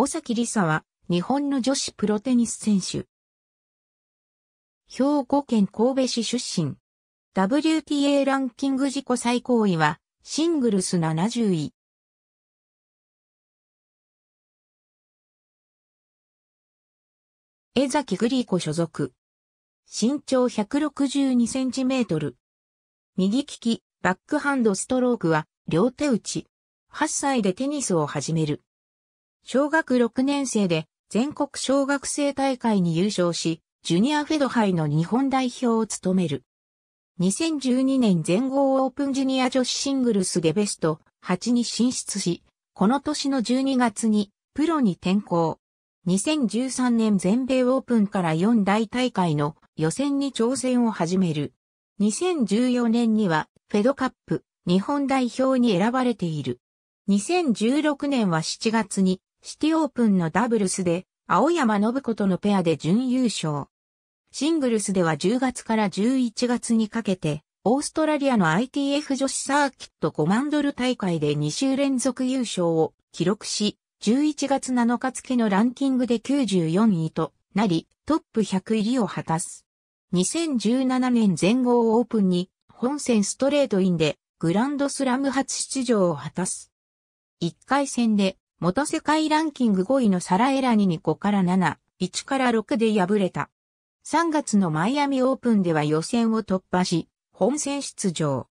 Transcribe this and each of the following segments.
尾崎里沙は、日本の女子プロテニス選手。兵庫県神戸市出身。WTA ランキング自己最高位は、シングルス70位。江崎グリーコ所属。身長162センチメートル。右利き、バックハンドストロークは、両手打ち。8歳でテニスを始める。小学6年生で全国小学生大会に優勝し、ジュニアフェド杯の日本代表を務める。2012年全豪オープンジュニア女子シングルスでベスト8に進出し、この年の12月にプロに転向。2013年全米オープンから4大大会の予選に挑戦を始める。2014年にはフェドカップ日本代表に選ばれている。2016年は7月にシティオープンのダブルスで、青山信子とのペアで準優勝。シングルスでは10月から11月にかけて、オーストラリアの ITF 女子サーキット5万ドル大会で2週連続優勝を記録し、11月7日付のランキングで94位となり、トップ100入りを果たす。2017年全豪オープンに本戦ストレートインでグランドスラム初出場を果たす。1回戦で元世界ランキング5位のサラエラニに5から7、1から6で敗れた。3月のマイアミオープンでは予選を突破し、本戦出場。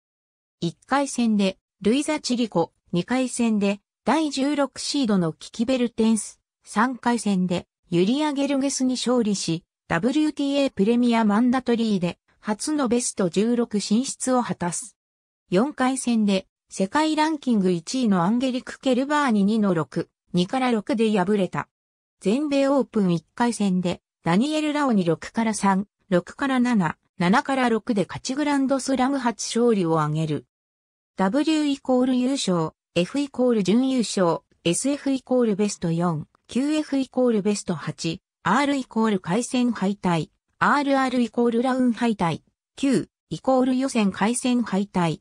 1回戦で、ルイザ・チリコ、2回戦で、第16シードのキキベルテンス、3回戦で、ユリア・ゲルゲスに勝利し、WTA プレミアマンダトリーで、初のベスト16進出を果たす。4回戦で、世界ランキング1位のアンゲリク・ケルバーニ2の6、2から6で敗れた。全米オープン1回戦で、ダニエル・ラオに6から3、6から7、7から6で勝ちグランドスラム初勝利を挙げる。W イコール優勝、F イコール準優勝、SF イコールベスト4、QF イコールベスト8、R イコール回戦敗退、RR イコールラウン敗退、Q イコール予選回戦敗退、